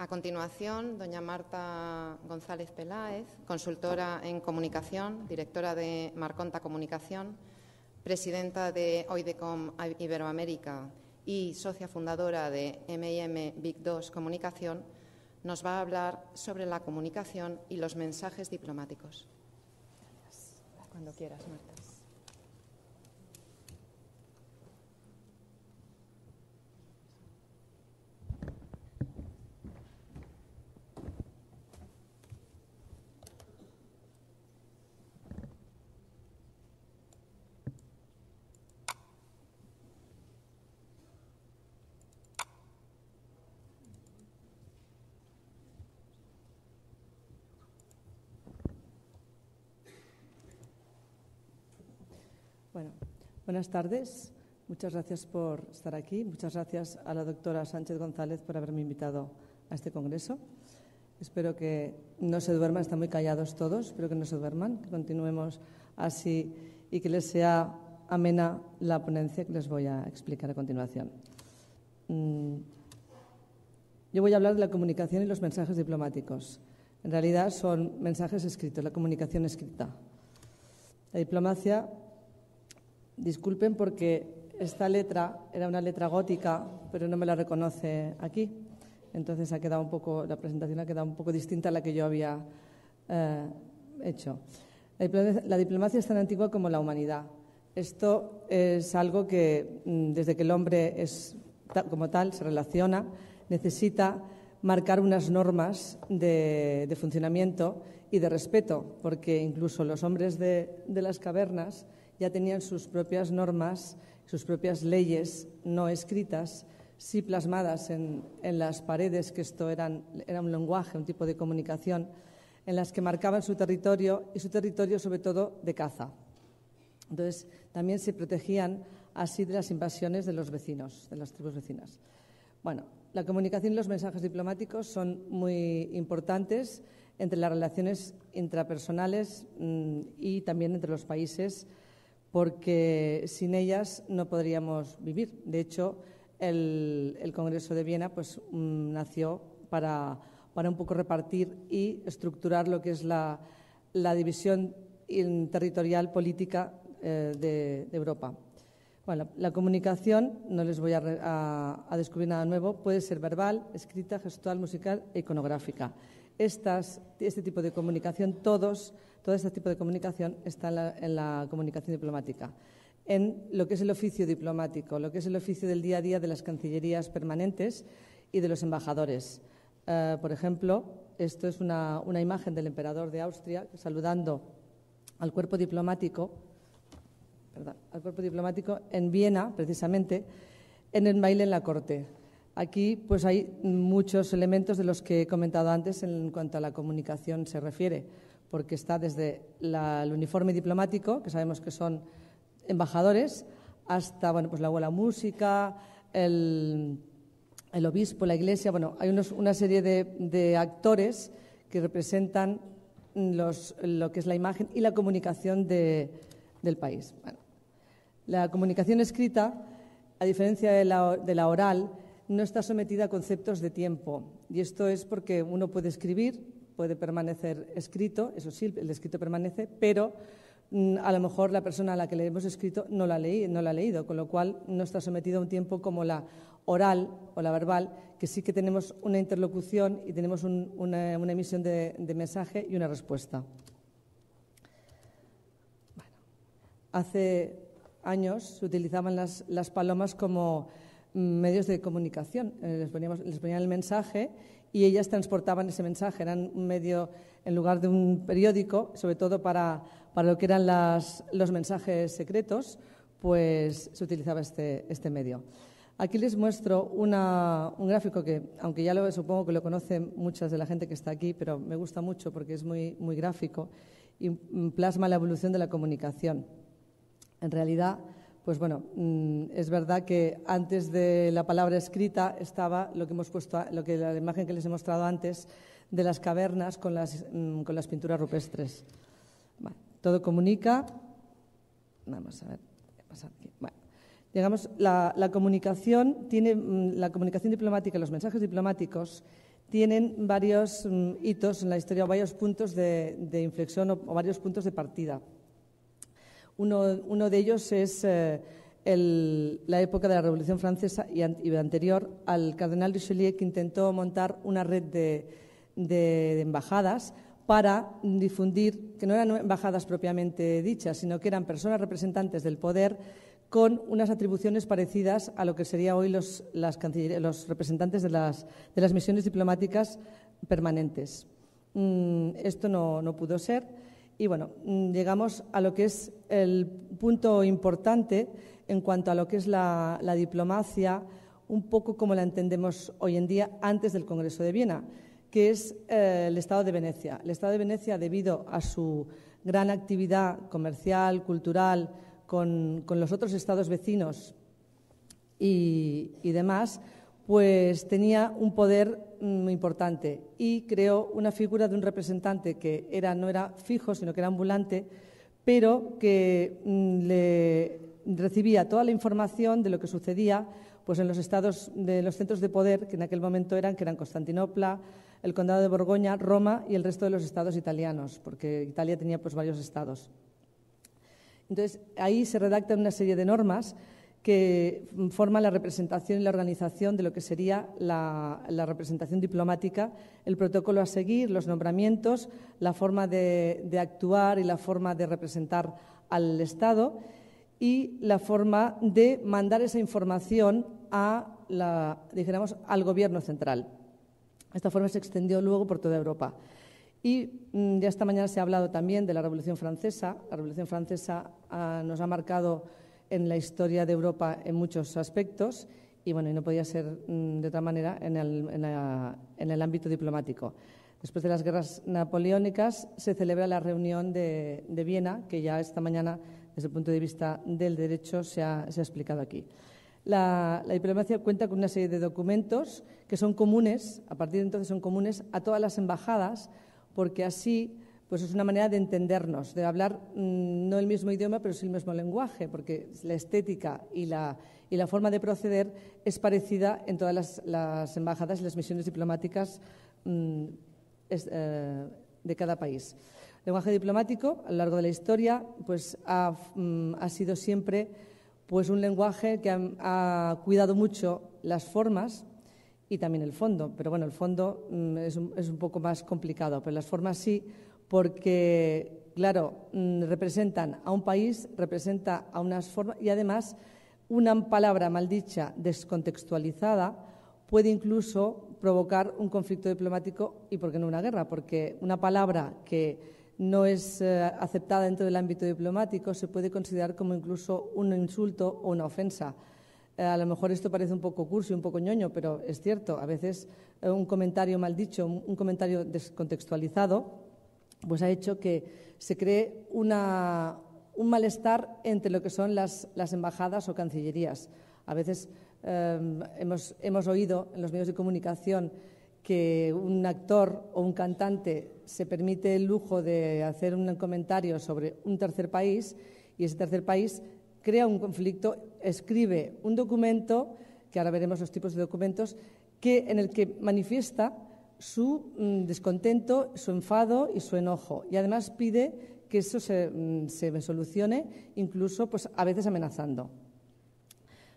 A continuación, doña Marta González Peláez, consultora en comunicación, directora de Marconta Comunicación, presidenta de OIDECOM Iberoamérica y socia fundadora de MIM Big 2 Comunicación, nos va a hablar sobre la comunicación y los mensajes diplomáticos. Cuando quieras, Marta. Bueno, buenas tardes. Muchas gracias por estar aquí. Muchas gracias a la doctora Sánchez González por haberme invitado a este congreso. Espero que no se duerman, están muy callados todos. Espero que no se duerman, que continuemos así y que les sea amena la ponencia que les voy a explicar a continuación. Mm, yo voy a hablar de la comunicación y los mensajes diplomáticos. En realidad son mensajes escritos, la comunicación escrita. La diplomacia Disculpen porque esta letra era una letra gótica, pero no me la reconoce aquí. Entonces ha quedado la presentación ha quedado un poco distinta a la que yo había eh, hecho. La diplomacia es tan antigua como la humanidad. Esto es algo que mm, desde que el hombre es como tal, se relaciona, necesita marcar unas normas de, funcionamiento y de respeto, porque incluso los hombres de las cavernas ya tenían sus propias normas, sus propias leyes no escritas, sí plasmadas en, las paredes, que esto era un lenguaje, un tipo de comunicación, en las que marcaban su territorio y su territorio sobre todo de caza. Entonces, también se protegían así de las invasiones de los vecinos, de las tribus vecinas. Bueno, la comunicación y los mensajes diplomáticos son muy importantes entre las relaciones intrapersonales mm, y también entre los países porque sin ellas no podríamos vivir. De hecho, el, Congreso de Viena pues, mm, nació para, un poco repartir y estructurar lo que es la, división territorial política eh, de, Europa. Bueno, la, comunicación, no les voy a, a descubrir nada nuevo, puede ser verbal, escrita, gestual, musical e iconográfica este tipo de comunicación, todos, todo este tipo de comunicación está en la, comunicación diplomática, en lo que es el oficio diplomático, lo que es el oficio del día a día de las cancillerías permanentes y de los embajadores. Eh, por ejemplo, esto es una, imagen del emperador de Austria saludando al cuerpo diplomático, al cuerpo diplomático en Viena, precisamente, en el baile en la corte. Aquí pues hay muchos elementos de los que he comentado antes en cuanto a la comunicación se refiere, porque está desde el uniforme diplomático, que sabemos que son embajadores, hasta bueno, pues la buena música, el, obispo, la iglesia. Bueno, hay una serie de, actores que representan lo que es la imagen y la comunicación del país. la comunicación escrita, a diferencia de la, de la oral, no está sometida a conceptos de tiempo. Y esto es porque uno puede escribir, puede permanecer escrito, eso sí, el escrito permanece, pero mm, a lo mejor la persona a la que le hemos escrito no la, no la ha leído, con lo cual no está sometido a un tiempo como la oral o la verbal, que sí que tenemos una interlocución y tenemos una, emisión de, mensaje y una respuesta. hace años se utilizaban las palomas como medios de comunicación. Eh, les, ponían el mensaje y ellas transportaban ese mensaje. Eran un medio, en lugar de un periódico, sobre todo para, lo que eran los mensajes secretos, pues se utilizaba este, este medio. Aquí les muestro un gráfico que, aunque ya lo supongo que lo conocen muchas de la gente que está aquí, pero me gusta mucho porque es muy gráfico y plasma la evolución de la comunicación. En realidad, pues bueno, mm, es verdad que antes de la palabra escrita estaba lo que hemos puesto, lo que la imagen que les he mostrado antes de las cavernas con las, mm, con las pinturas rupestres. todo comunica. Vamos a ver, la, comunicación tiene, mm, la comunicación diplomática, los mensajes diplomáticos tienen varios hitos en la historia, varios puntos de inflexión o varios puntos de partida. Uno, de ellos es eh, la época de la Revolución Francesa y, anterior al cardenal Richelieu, que intentó montar una red de, embajadas para difundir, que no eran embajadas propiamente dichas, sino que eran personas representantes del poder con unas atribuciones parecidas a lo que sería hoy los, representantes de las, misiones diplomáticas permanentes. Mm, esto no pudo ser. Y bueno, mm, llegamos a lo que es el punto importante en cuanto a lo que es la, diplomacia, un poco como la entendemos hoy en día antes del Congreso de Viena, que es eh, el Estado de Venecia. El Estado de Venecia, debido a su gran actividad comercial, cultural, con, los otros estados vecinos y, y demás, pues tenía un poder muy importante y creó una figura de un representante que era, no era fijo, sino que era ambulante, pero que mm, recibía toda la información de lo que sucedía pues en los estados de los centros de poder que en aquel momento eran que eran Constantinopla, el condado de Borgoña, Roma y el resto de los estados italianos, porque Italia tenía pues varios estados. Entonces, ahí se redacta una serie de normas que forma la representación y la organización de lo que sería la, representación diplomática, el protocolo a seguir, los nombramientos, la forma de, actuar y la forma de representar al Estado y la forma de mandar esa información a al Gobierno central. Esta forma se extendió luego por toda Europa. Y mm, ya esta mañana se ha hablado también de la Revolución Francesa. La Revolución Francesa ah, nos ha marcado en la historia de Europa en muchos aspectos y bueno, y no podía ser mm, de otra manera en el, ámbito diplomático. Después de las guerras napoleónicas se celebra la reunión de, Viena, que ya esta mañana, desde el punto de vista del derecho, se ha, explicado aquí. La, la, diplomacia cuenta con una serie de documentos que son comunes, a partir de entonces son comunes a todas las embajadas, porque así pues es una manera de entendernos, de hablar mm, no el mismo idioma, pero sí el mismo lenguaje, porque la estética y la, la forma de proceder es parecida en todas las, embajadas y las misiones diplomáticas mm, eh, de cada país. El lenguaje diplomático, a lo largo de la historia, pues ha, mm, sido siempre pues un lenguaje que ha, cuidado mucho las formas y también el fondo. Pero bueno, el fondo es es un poco más complicado, pero las formas sí porque, claro, mm, representan a un país, representa a unas formas y además una palabra maldicha descontextualizada puede incluso provocar un conflicto diplomático y, ¿por qué no, una guerra? Porque una palabra que no es eh, aceptada dentro del ámbito diplomático se puede considerar como incluso un insulto o una ofensa. Eh, a lo mejor esto parece un poco curso y un poco ñoño, pero es cierto. A veces eh, un comentario mal un comentario descontextualizado, pues ha hecho que se cree un malestar entre lo que son las, embajadas o cancillerías. A veces em, hemos, oído en los medios de comunicación que un actor o un cantante se permite el lujo de hacer un comentario sobre un tercer país y ese tercer país crea un conflicto, escribe un documento, que ahora veremos los tipos de documentos, que, en el que manifiesta su mm, descontento, su enfado y su enojo. Y además pide que eso se, mm, solucione, incluso pues, a veces amenazando.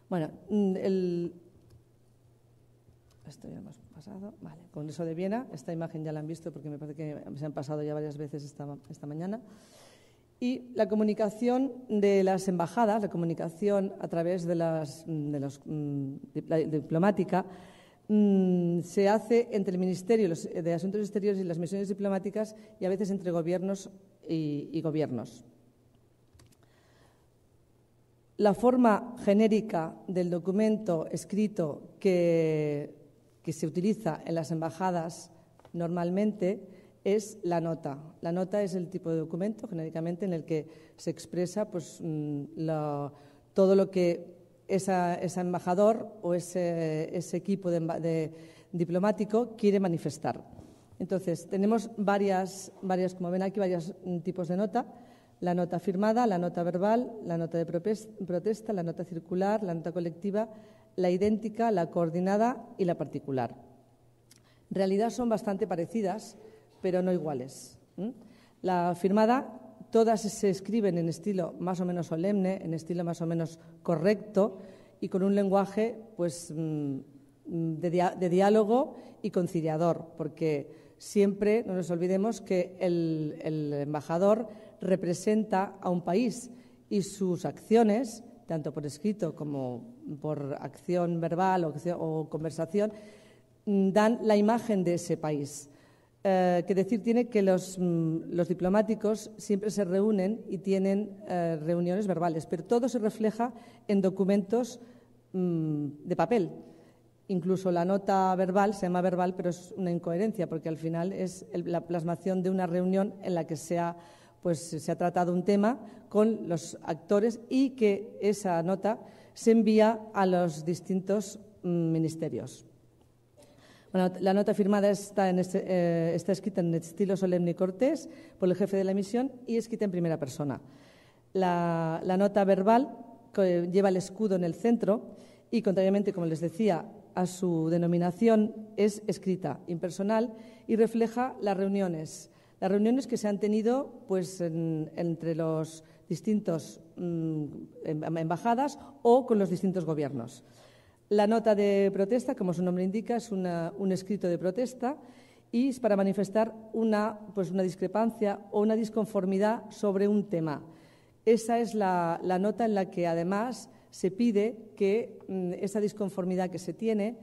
Bueno, mm, el... Esto ya hemos pasado. Vale, con de Viena, esta imagen ya la han visto porque me parece que se han pasado ya varias veces esta, mañana. Y la comunicación de las embajadas, la comunicación a través de, las, de la diplomática, Mm, se hace entre el Ministerio eh, de Asuntos Exteriores y las misiones diplomáticas y a veces entre gobiernos y, gobiernos. La forma genérica del documento escrito que, se utiliza en las embajadas normalmente es la nota. La nota es el tipo de documento genéricamente en el que se expresa pues, mm, todo lo que esa, ese embajador o ese, equipo de, de, diplomático quiere manifestar. Entonces, tenemos varias, varias, como ven aquí, varios tipos de nota. La nota firmada, la nota verbal, la nota de protesta, la nota circular, la nota colectiva, la idéntica, la coordinada y la particular. En realidad son bastante parecidas, pero no iguales. La firmada Todas se escriben en estilo más o menos solemne, en estilo más o menos correcto y con un lenguaje pues, mm, de, diálogo y conciliador, porque siempre no nos olvidemos que el, embajador representa a un país y sus acciones, tanto por escrito como por acción verbal o conversación, mm, dan la imagen de ese país. Eh, que decir tiene que mm, los, diplomáticos siempre se reúnen y tienen eh, reuniones verbales, pero todo se refleja en documentos mm, de papel. Incluso la nota verbal se llama verbal, pero es una incoherencia, porque al final es la plasmación de una reunión en la que se ha, pues, se ha tratado un tema con los actores y que esa nota se envía a los distintos mm, ministerios la nota firmada este, eh, está, escrita en estilo solemne y cortés por el jefe de la misión y escrita en primera persona. La, nota verbal lleva el escudo en el centro y, contrariamente, como les decía, a su denominación, es escrita, impersonal y refleja las reuniones. Las reuniones que se han tenido pues, entre los distintos mm, em, em, embajadas o con los distintos gobiernos. La nota de protesta, como su nombre indica, es un escrito de protesta y es para manifestar una, pues una discrepancia o una disconformidad sobre un tema. Esa es la, nota en la que, además, se pide que mm, esa disconformidad que se tiene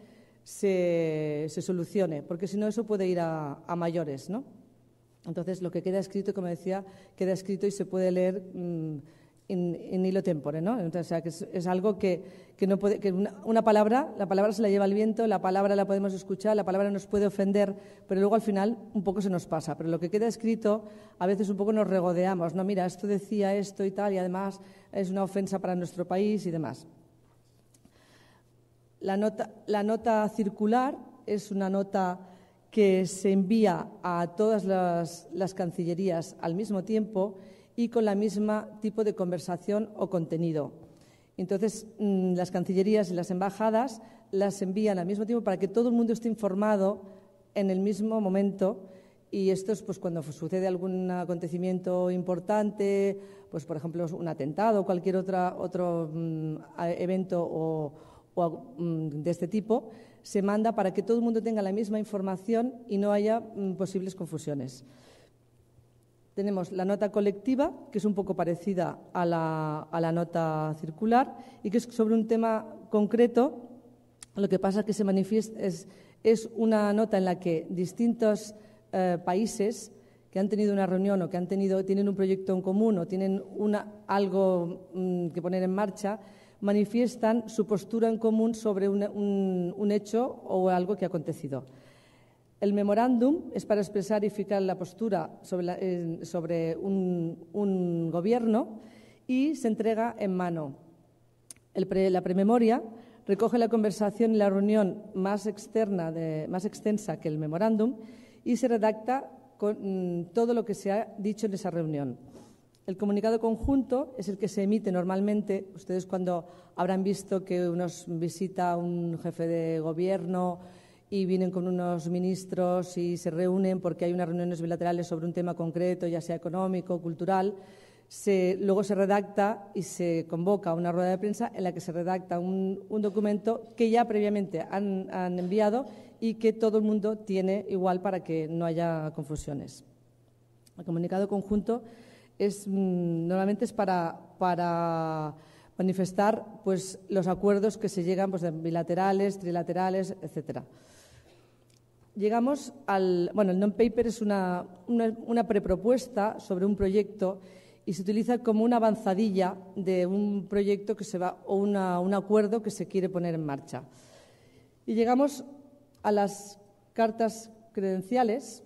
se, se solucione, porque si no eso puede ir a, mayores, ¿no? Entonces, lo que queda escrito, como decía, queda escrito y se puede leer mm, en, hilo tempore, ¿no? o sea, que es, algo que, no puede, una, palabra, la palabra se la lleva el viento, la palabra la podemos escuchar, la palabra nos puede ofender, pero luego al final un poco se nos pasa. Pero lo que queda escrito, a veces un poco nos regodeamos, no, mira, esto decía esto y tal, y además es una ofensa para nuestro país y demás. La nota, la nota circular es una nota que se envía a todas las cancillerías al mismo tiempo y con la misma tipo de conversación o contenido. Entonces, mm, las cancillerías y las embajadas las envían al mismo tiempo para que todo el mundo esté informado en el mismo momento. Y esto es pues, cuando sucede algún acontecimiento importante, pues, por ejemplo, un atentado o cualquier otra, otro mm, evento o, mm, de este tipo, se manda para que todo el mundo tenga la misma información y no haya posibles confusiones. Tenemos la nota colectiva, que es un poco parecida a la, nota circular y que es sobre un tema concreto. Lo que pasa es que se manifiesta es, una nota en la que distintos eh, países que han tenido una reunión o que han tenido, tienen un proyecto en común o tienen algo mm, que poner en marcha, manifiestan su postura en común sobre un hecho o algo que ha acontecido. El memorándum es para expresar y fijar la postura sobre, un, gobierno y se entrega en mano. la prememoria recoge la conversación y la reunión más, externa de, más extensa que el memorándum y se redacta con mm, todo lo que se ha dicho en esa reunión. El comunicado conjunto es el que se emite normalmente. Ustedes cuando habrán visto que unos visita un jefe de gobierno, y vienen con unos ministros y se reúnen porque hay unas reuniones bilaterales sobre un tema concreto, ya sea económico, cultural. luego se redacta y se convoca una rueda de prensa en la que se redacta un, documento que ya previamente han, enviado y que todo el mundo tiene igual para que no haya confusiones. El comunicado conjunto es, mm, normalmente es para, manifestar pues, los acuerdos que se llegan pues, bilaterales, trilaterales, etcétera llegamos al. Bueno, el non-paper es una, una, prepropuesta sobre un proyecto y se utiliza como una avanzadilla de un proyecto que se va o una, un acuerdo que se quiere poner en marcha. Y llegamos a las cartas credenciales.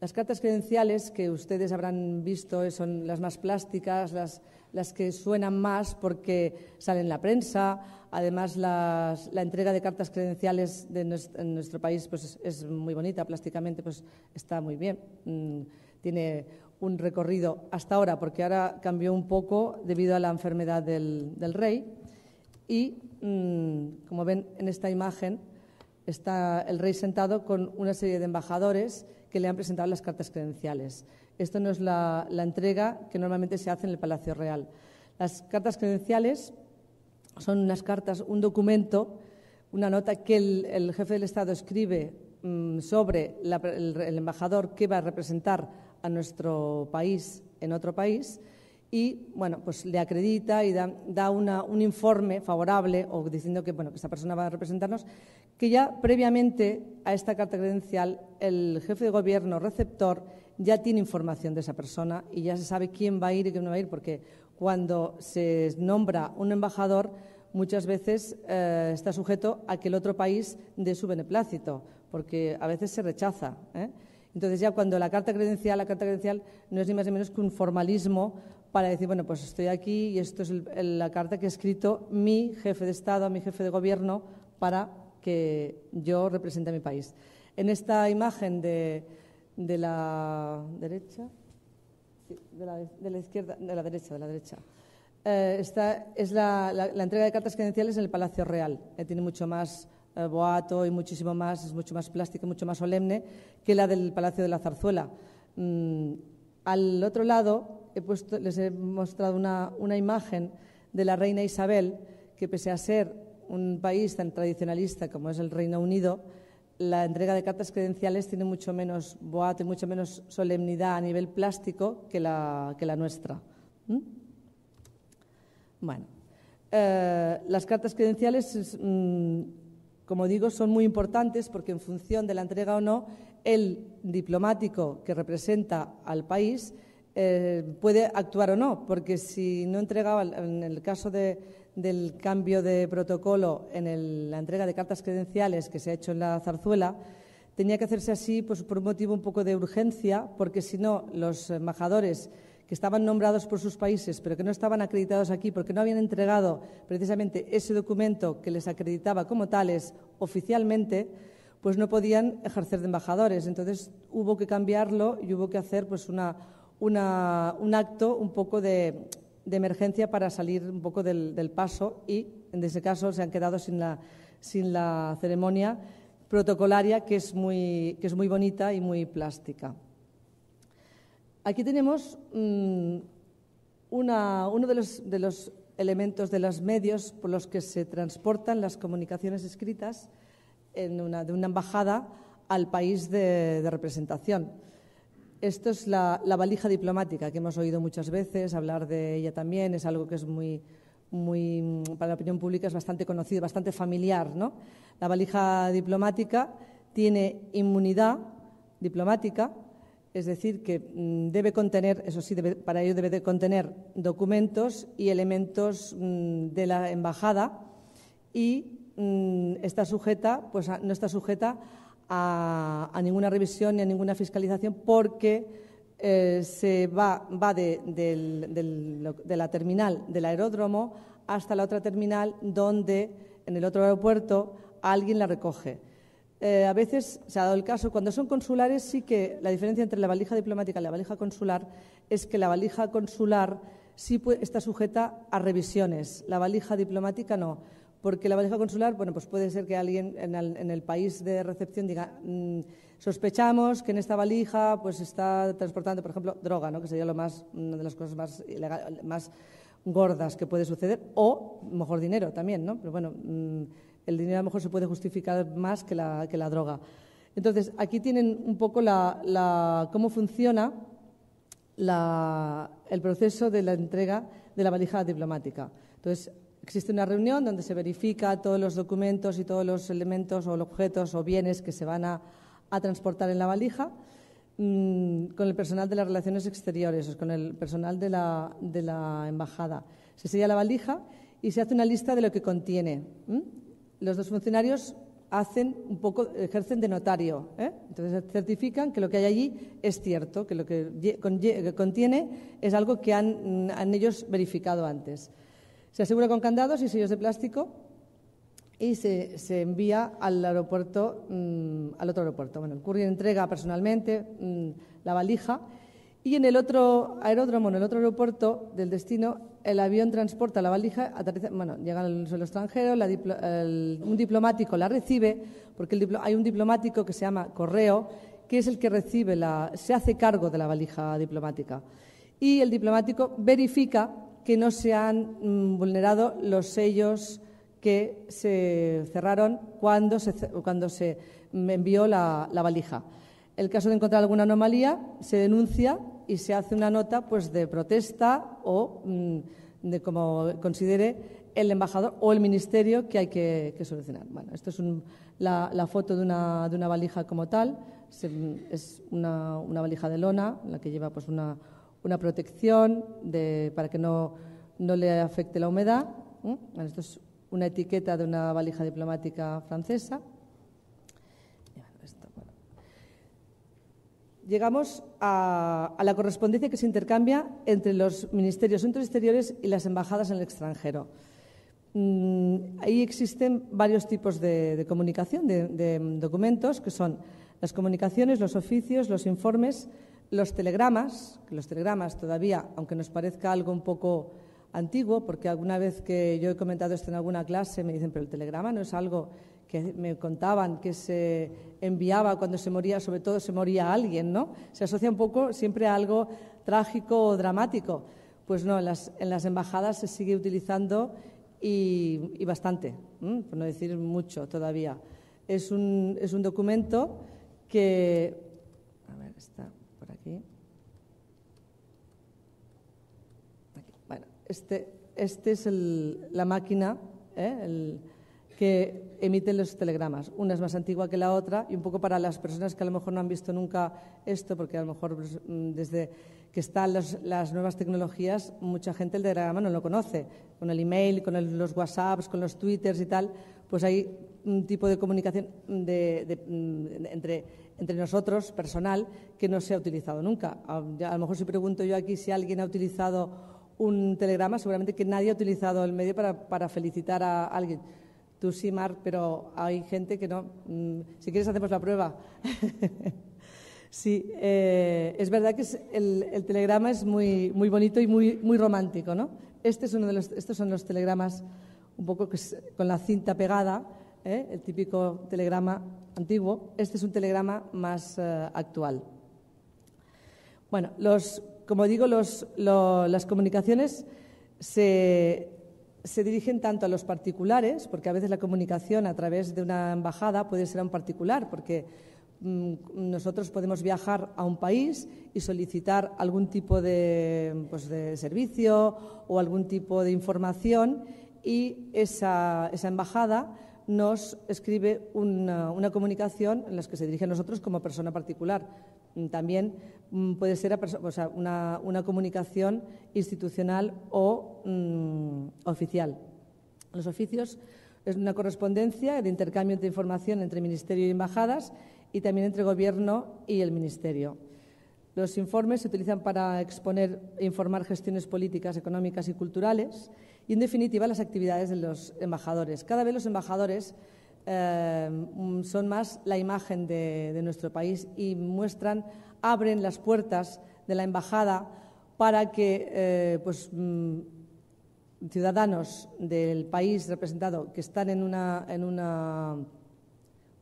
Las cartas credenciales que ustedes habrán visto eh, son las más plásticas, las, las que suenan más porque salen en la prensa. Además, la entrega de cartas credenciales de nuestro, en nuestro país pues es, muy bonita, plásticamente pues está muy bien. Mm, tiene un recorrido hasta ahora, porque ahora cambió un poco debido a la enfermedad del, rey. Y, mm, como ven en esta imagen, está el rey sentado con una serie de embajadores que le han presentado las cartas credenciales. Esto no es la, entrega que normalmente se hace en el Palacio Real. Las cartas credenciales son unas cartas, un documento, una nota que el, jefe del Estado escribe mm, sobre el, embajador que va a representar a nuestro país en otro país y bueno, pues le acredita y da, un informe favorable o diciendo que bueno, que esta persona va a representarnos, que ya previamente a esta carta credencial el jefe de gobierno receptor ya tiene información de esa persona y ya se sabe quién va a ir y quién no va a ir, porque cuando se nombra un embajador, muchas veces eh, está sujeto a que el otro país dé su beneplácito, porque a veces se rechaza. ¿eh? Entonces ya cuando la carta credencial, la carta credencial no es ni más ni menos que un formalismo para decir, bueno, pues estoy aquí y esto es la carta que ha escrito mi jefe de Estado, mi jefe de Gobierno, para que yo represente a mi país. En esta imagen de, de la derecha, de, la, izquierda, de la derecha, de la derecha. Eh, esta es la, entrega de cartas credenciales en el Palacio Real. Eh, tiene mucho más eh, boato y muchísimo más, es mucho más plástico, mucho más solemne que la del Palacio de la Zarzuela. Mm, al otro lado he puesto, les he mostrado una imagen de la reina Isabel, que pese a ser un país tan tradicionalista como es el Reino Unido, la entrega de cartas credenciales tiene mucho menos boato y mucho menos solemnidad a nivel plástico que la, que la nuestra. Bueno, eh, las cartas credenciales, mm, como digo, son muy importantes porque en función de la entrega o no, el diplomático que representa al país eh, puede actuar o no, porque si no entregaba, en el caso de del cambio de protocolo en la entrega de cartas credenciales que se ha hecho en la zarzuela, tenía que hacerse así pues, por un motivo un poco de urgencia, porque si no, los embajadores que estaban nombrados por sus países, pero que no estaban acreditados aquí porque no habían entregado precisamente ese documento que les acreditaba como tales oficialmente, pues no podían ejercer de embajadores. Entonces hubo que cambiarlo y hubo que hacer pues, una, un acto un poco de, de emergencia para salir un poco del, paso y, en ese caso, se han quedado sin la, sin la ceremonia protocolaria que es, muy, que es muy bonita y muy plástica. Aquí tenemos mm, uno de los, elementos de los medios por los que se transportan las comunicaciones escritas en una, de una embajada al país de representación. Esto es la, valija diplomática, que hemos oído muchas veces hablar de ella también, es algo que es muy, mm, para la opinión pública es bastante conocido, bastante familiar. ¿no? La valija diplomática tiene inmunidad diplomática, es decir, que mm, debe contener, eso sí, para ello debe de contener documentos y elementos mm, de la embajada y está sujeta, pues no está sujeta a, ninguna revisión ni a ninguna fiscalización porque eh, se va, va de, la terminal del aeródromo hasta la otra terminal donde en el otro aeropuerto alguien la recoge. Eh, a veces se ha dado el caso, cuando son consulares sí que la diferencia entre la valija diplomática y la valija consular es que la valija consular sí está sujeta a revisiones, la valija diplomática no porque la valija consular, bueno, pues puede ser que alguien en el, país de recepción diga, mm, sospechamos que en esta valija pues está transportando, por ejemplo, droga, ¿no? que sería lo más, una de las cosas más, más gordas que puede suceder, o mejor dinero también, ¿no? Pero bueno, mm, el dinero a lo mejor se puede justificar más que la, que la droga. Entonces, aquí tienen un poco la, cómo funciona el proceso de la entrega de la valija diplomática. Entonces, Existe una reunión donde se verifica todos los documentos y todos los elementos o objetos o bienes que se van a, transportar en la valija mm, con el personal de las relaciones exteriores, con el personal de la, embajada. Se sella la valija y se hace una lista de lo que contiene. Los dos funcionarios hacen un poco, ejercen de notario. ¿eh? Entonces certifican que lo que hay allí es cierto, que lo que contiene es algo que han ellos verificado antes. Se asegura con candados y sellos de plástico y se, envía al aeropuerto, mm, al otro aeropuerto. Bueno, el courier entrega personalmente mm, la valija y en el otro aeródromo, en el otro aeropuerto del destino, el avión transporta la valija, bueno, llega al suelo extranjero, un diplomático la recibe, porque hay un diplomático que se llama correo, que es el que recibe se hace cargo de la valija diplomática. Y el diplomático verifica que no se han mm, vulnerado los sellos que se cerraron cuando se, cuando se envió la, valija. el caso de encontrar alguna anomalía, se denuncia y se hace una nota pues, de protesta o mm, de como considere el embajador o el ministerio que hay que, solucionar. Bueno, esto es la, foto de una, de una, valija como tal. Mm, es una, una valija de lona, en la que lleva pues, una, una protección para que no, le afecte la humedad. Esto es una etiqueta de una valija diplomática francesa. Llegamos a, la correspondencia que se intercambia entre los ministerios exteriores y las embajadas en el extranjero. Mm, ahí existen varios tipos de, comunicación, de, de documentos, que son las comunicaciones, los oficios, los informes, los telegramas, los telegramas todavía, aunque nos parezca algo un poco antiguo, porque alguna vez que yo he comentado esto en alguna clase, me dicen, pero el telegrama no es algo que me contaban que se enviaba cuando se moría, sobre todo se moría alguien, ¿no? Se asocia un poco siempre a algo trágico o dramático. Pues no, en las, en las embajadas se sigue utilizando y, bastante, por no decir mucho todavía. Es un, es un documento que. A ver, está. Bueno, este, este es la máquina ¿eh? que emite los telegramas. Una es más antigua que la otra y un poco para las personas que a lo mejor no han visto nunca esto, porque a lo mejor pues, mm, desde que están las nuevas tecnologías, mucha gente el telegrama no lo conoce. Con el email, con los WhatsApps, con los Twitters y tal, pues hay un tipo de comunicación mm, entre, nosotros, personal, que no se ha utilizado nunca. A, lo mejor si pregunto yo aquí si alguien ha utilizado un telegrama, seguramente que nadie ha utilizado el medio para, felicitar a alguien. Tú sí, Mar, pero hay gente que no. Mm, si quieres, hacemos la prueba. sí, eh, es verdad que el, telegrama es muy, bonito y muy, muy romántico, ¿no? Este es uno de estos son los telegramas un poco con la cinta pegada, ¿eh? el típico telegrama antiguo. Este es un telegrama más eh, actual. Bueno, como digo, las comunicaciones se, dirigen tanto a los particulares, porque a veces la comunicación a través de una embajada puede ser a un particular, porque mm, nosotros podemos viajar a un país y solicitar algún tipo de, pues, servicio o algún tipo de información y esa embajada nos escribe una, comunicación en la que se dirige a nosotros como persona particular. Mm, también mm, puede ser una, comunicación institucional o mm, oficial. Los oficios es una correspondencia de intercambio de información entre Ministerio y embajadas y también entre Gobierno y el Ministerio. Los informes se utilizan para exponer e informar gestiones políticas, económicas y culturales y, en definitiva, las actividades de los embajadores. Cada vez los embajadores eh, son más la imagen de, nuestro país y muestran, abren las puertas de la embajada para que eh, pues, mm, ciudadanos del país representado que están en una. En una...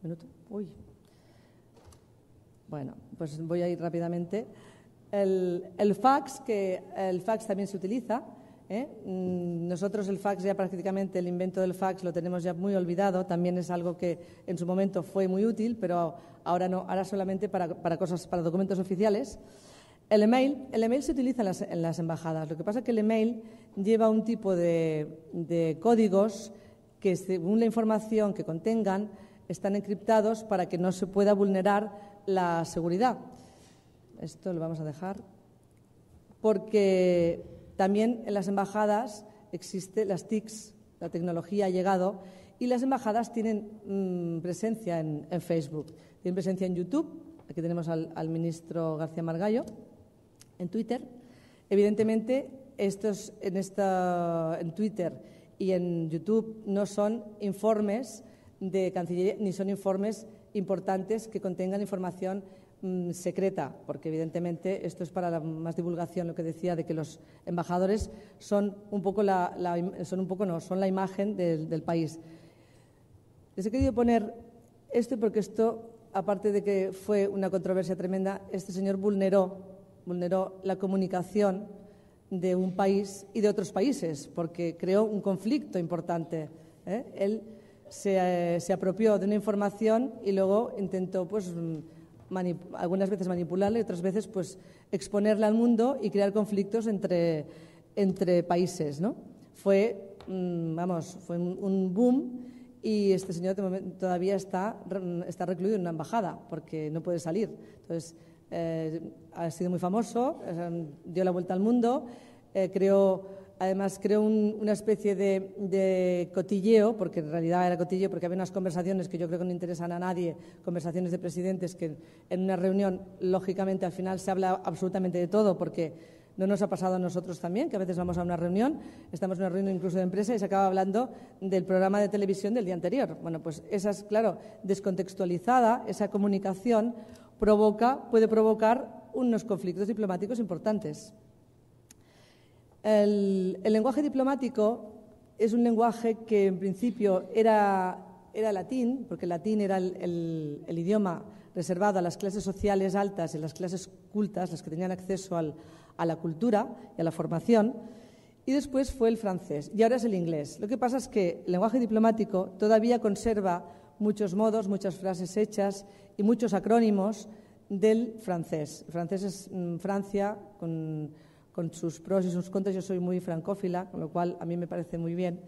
minuto? Uy. Bueno, pues voy a ir rápidamente. El, fax, que el fax también se utiliza. ¿eh? Mm, nosotros el fax ya prácticamente, el invento del fax lo tenemos ya muy olvidado. También es algo que en su momento fue muy útil, pero ahora no, ahora solamente para, para cosas, para documentos oficiales. El email, el email se utiliza en las, embajadas. Lo que pasa es que el email lleva un tipo de, de códigos que, según la información que contengan, están encriptados para que no se pueda vulnerar la seguridad. Esto lo vamos a dejar. Porque también en las embajadas existe las TICs, la tecnología ha llegado, y las embajadas tienen mm, presencia en, Facebook, tienen presencia en YouTube, aquí tenemos al, al ministro García Margallo, en Twitter. Evidentemente, estos en, esta, en Twitter y en YouTube no son informes de Cancillería, ni son informes importantes que contengan información mm, secreta, porque evidentemente esto es para la más divulgación, lo que decía de que los embajadores son un poco la, imagen del, país. Les he querido poner esto porque esto, aparte de que fue una controversia tremenda, este señor vulneró, vulneró la comunicación de un país y de otros países, porque creó un conflicto importante. ¿eh? Él se, eh, se, apropió de una información y luego intentó, pues, algunas veces manipularla y otras veces, pues, exponerla al mundo y crear conflictos entre, entre países, Fue, mm, vamos, fue un, boom y este señor todavía está, está recluido en una embajada porque no puede salir. Entonces, eh, ha sido muy famoso, eh, dio la vuelta al mundo, creó Además, creo una especie de, cotilleo, porque en realidad era cotilleo, porque había unas conversaciones que yo creo que no interesan a nadie, conversaciones de presidentes, que en una reunión, lógicamente, al final se habla absolutamente de todo, porque no nos ha pasado a nosotros también, que a veces vamos a una reunión, estamos en una reunión incluso de empresa y se acaba hablando del programa de televisión del día anterior. Bueno, pues esa es, claro, descontextualizada, esa comunicación provoca, puede provocar unos conflictos diplomáticos importantes. El, lenguaje diplomático es un lenguaje que en principio era, latín, porque el latín era el, idioma reservado a las clases sociales altas y las clases cultas, las que tenían acceso a la cultura y a la formación, y después fue el francés, y ahora es el inglés. Lo que pasa es que el lenguaje diplomático todavía conserva muchos modos, muchas frases hechas y muchos acrónimos del francés. El francés es mm, Francia con con sus pros y sus contras. Yo soy muy francófila, con lo cual a mí me parece muy bien.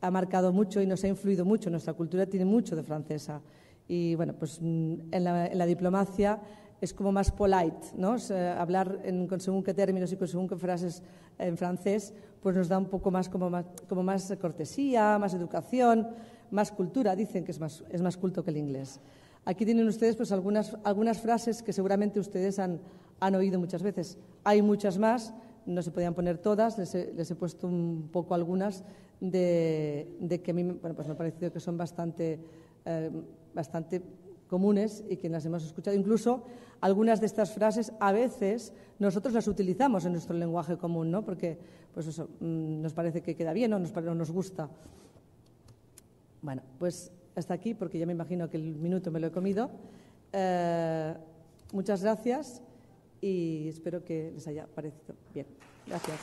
Ha marcado mucho y nos ha influido mucho. Nuestra cultura tiene mucho de francesa. Y bueno, pues mm, en la, diplomacia es como más polite, ¿no? hablar con según qué términos y con según qué frases en francés, pues nos da un poco más como más, como más cortesía, más educación, más cultura. Dicen que es más, es más culto que el inglés. Aquí tienen ustedes pues algunas, algunas frases que seguramente ustedes han, han oído muchas veces. Hay muchas más, no se podían poner todas, les he, puesto un poco algunas de, que a mí bueno, pues me ha parecido que son eh, bastante, comunes y que las hemos escuchado. Incluso algunas de estas frases a veces nosotros las utilizamos en nuestro lenguaje común, ¿no? Porque pues eso, mm, nos parece que queda bien o nos, nos gusta. Bueno, pues hasta aquí, porque ya me imagino que el minuto me lo he comido. Eh, muchas gracias y espero que les haya parecido bien. Gracias.